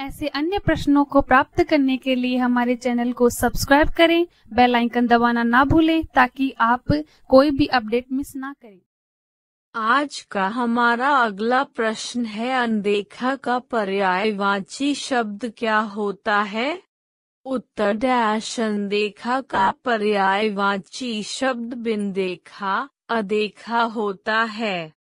ऐसे अन्य प्रश्नों को प्राप्त करने के लिए हमारे चैनल को सब्सक्राइब करें बेल आइकन दबाना ना भूलें ताकि आप कोई भी अपडेट मिस ना करें आज का हमारा अगला प्रश्न है अनदेखा का पर्यायवाची शब्द क्या होता है उत्तर डैश अनदेखा का पर्यायवाची शब्द बिन देखा अदेखा होता है